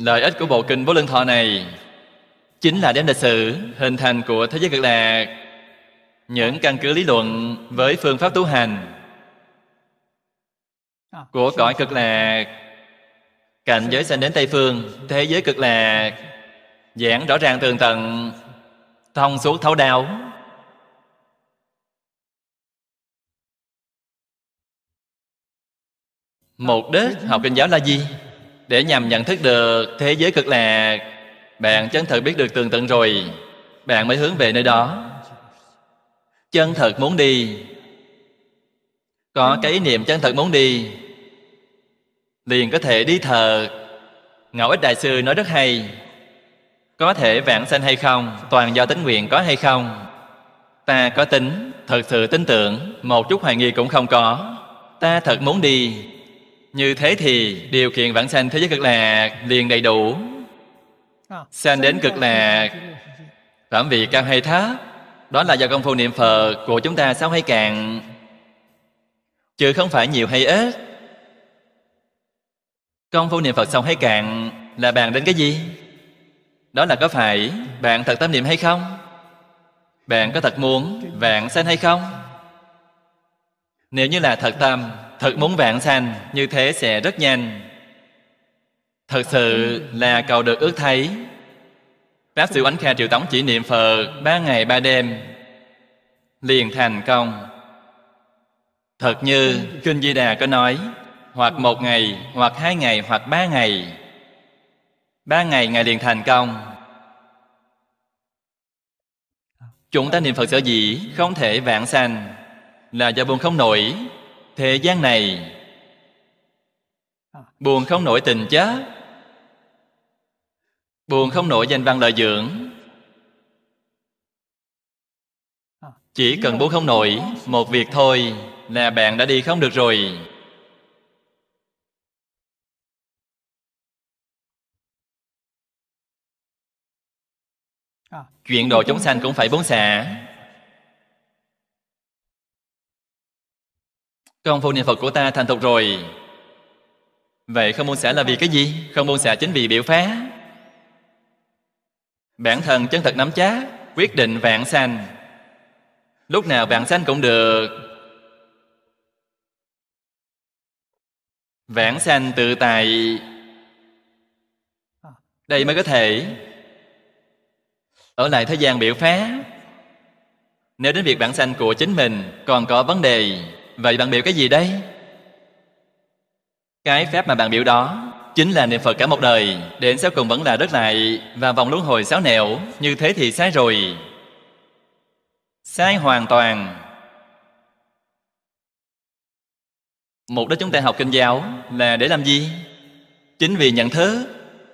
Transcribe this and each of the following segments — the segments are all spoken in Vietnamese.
Lợi ích của bộ kinh Vô Lượng Thọ này chính là đem lịch sử hình thành của thế giới cực lạc những căn cứ lý luận với phương pháp tu hành à, của cõi cực lạc cảnh giới sanh đến tây phương thế giới cực lạc giảng rõ ràng tường tận thông suốt thấu đáo mục đích học kinh giáo là gì để nhằm nhận thức được thế giới cực lạc bạn chân thật biết được tường tận rồi bạn mới hướng về nơi đó chân thật muốn đi có cái ý niệm chân thật muốn đi liền có thể đi thật. ngẫu ích đại sư nói rất hay có thể vãng sanh hay không toàn do tính nguyện có hay không ta có tính thật sự tin tưởng một chút hoài nghi cũng không có ta thật muốn đi như thế thì điều kiện vãng sanh thế giới cực lạc liền đầy đủ à, sanh đến cực lạc phạm vị cao hay thấp đó là do công phu niệm phật của chúng ta sao hay cạn chứ không phải nhiều hay ít công phu niệm phật xong hay cạn là bàn đến cái gì đó là có phải bạn thật tâm niệm hay không bạn có thật muốn vạn sanh hay không nếu như là thật tâm Thật muốn vạn sanh Như thế sẽ rất nhanh Thật sự là cầu được ước thấy Pháp Sư ánh Kha Triệu tống chỉ niệm Phật Ba ngày ba đêm Liền thành công Thật như Kinh Di Đà có nói Hoặc một ngày, hoặc hai ngày, hoặc ba ngày Ba ngày ngày liền thành công Chúng ta niệm Phật sở dĩ không thể vạn sanh Là do buồn không nổi thế gian này buồn không nổi tình chớ buồn không nổi danh văn lợi dưỡng chỉ cần buồn không nổi một việc thôi là bạn đã đi không được rồi chuyện đồ chống sanh cũng phải bốn xả con phu niệm Phật của ta thành thục rồi Vậy không buông xả là vì cái gì? Không buông xả chính vì biểu phá Bản thân chân thật nắm chắc, Quyết định vạn sanh Lúc nào vạn sanh cũng được Vãng sanh tự tại Đây mới có thể Ở lại thế gian biểu phá Nếu đến việc bản sanh của chính mình Còn có vấn đề vậy bạn biểu cái gì đây cái phép mà bạn biểu đó chính là niệm phật cả một đời đến sau cùng vẫn là đất lại và vòng luân hồi sáu nẻo như thế thì sai rồi sai hoàn toàn mục đích chúng ta học kinh giáo là để làm gì chính vì nhận thức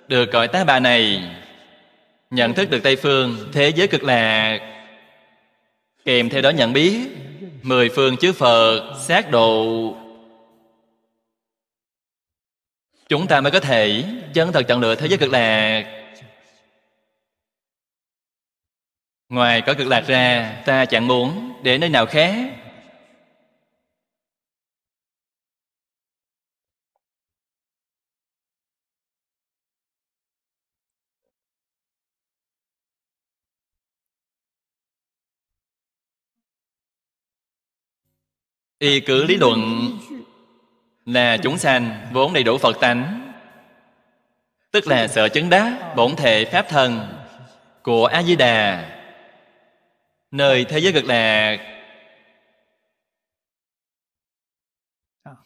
được cõi tá bà này nhận thức được tây phương thế giới cực lạc kèm theo đó nhận biết mười phương chư phật xác độ chúng ta mới có thể chân thật chọn lựa thế giới cực lạc ngoài có cực lạc ra ta chẳng muốn để nơi nào khác y cứ lý luận là chúng sanh vốn đầy đủ phật tánh tức là sợ chứng đá bổn thể pháp thần của a di đà nơi thế giới cực lạc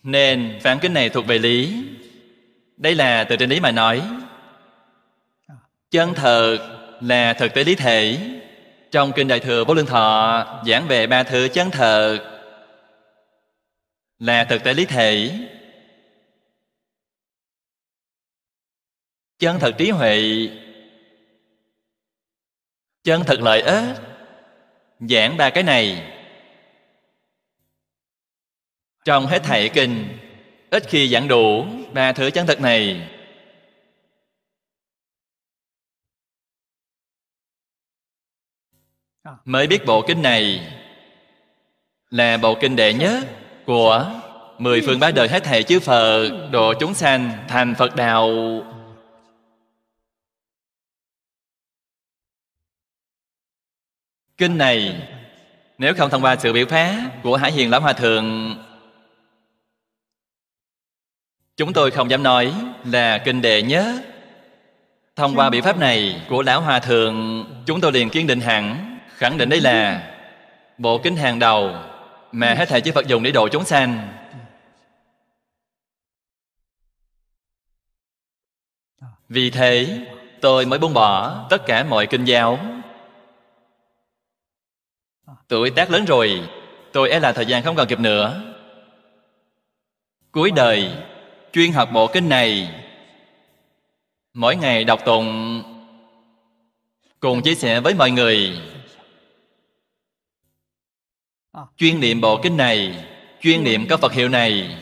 nên phản kính này thuộc về lý đây là từ trên lý mà nói chân thật là thực tế lý thể trong kinh đại thừa vô lương thọ giảng về ba thứ chân thật là thực tại lý thể chân thật trí huệ chân thật lợi ích giảng ba cái này trong hết thảy kinh ít khi giảng đủ ba thứ chân thật này à. mới biết bộ kinh này là bộ kinh đệ nhất của mười phương ba đời hết thệ chư phật độ chúng sanh thành phật đạo kinh này nếu không thông qua sự biểu phá của hải hiền lão hòa thượng chúng tôi không dám nói là kinh đệ nhớ thông qua biện pháp này của lão hòa thượng chúng tôi liền kiên định hẳn khẳng định đây là bộ kinh hàng đầu mà hết thảy chư Phật dùng để độ chúng sanh Vì thế tôi mới buông bỏ tất cả mọi kinh giáo Tuổi tác lớn rồi Tôi e là thời gian không còn kịp nữa Cuối đời Chuyên học bộ kinh này Mỗi ngày đọc tụng Cùng chia sẻ với mọi người À. chuyên niệm bộ kinh này chuyên niệm các phật hiệu này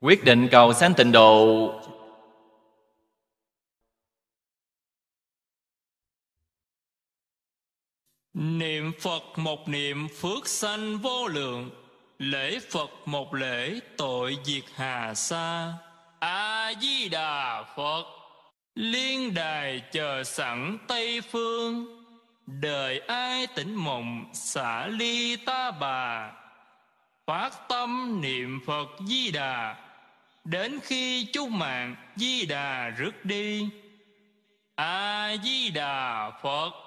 quyết định cầu sanh tịnh độ niệm phật một niệm phước sanh vô lượng lễ phật một lễ tội diệt hà sa a di đà phật liên đài chờ sẵn tây phương đời ai tỉnh mộng xả ly ta bà phát tâm niệm phật di đà đến khi chúc mạng di đà rước đi a di đà phật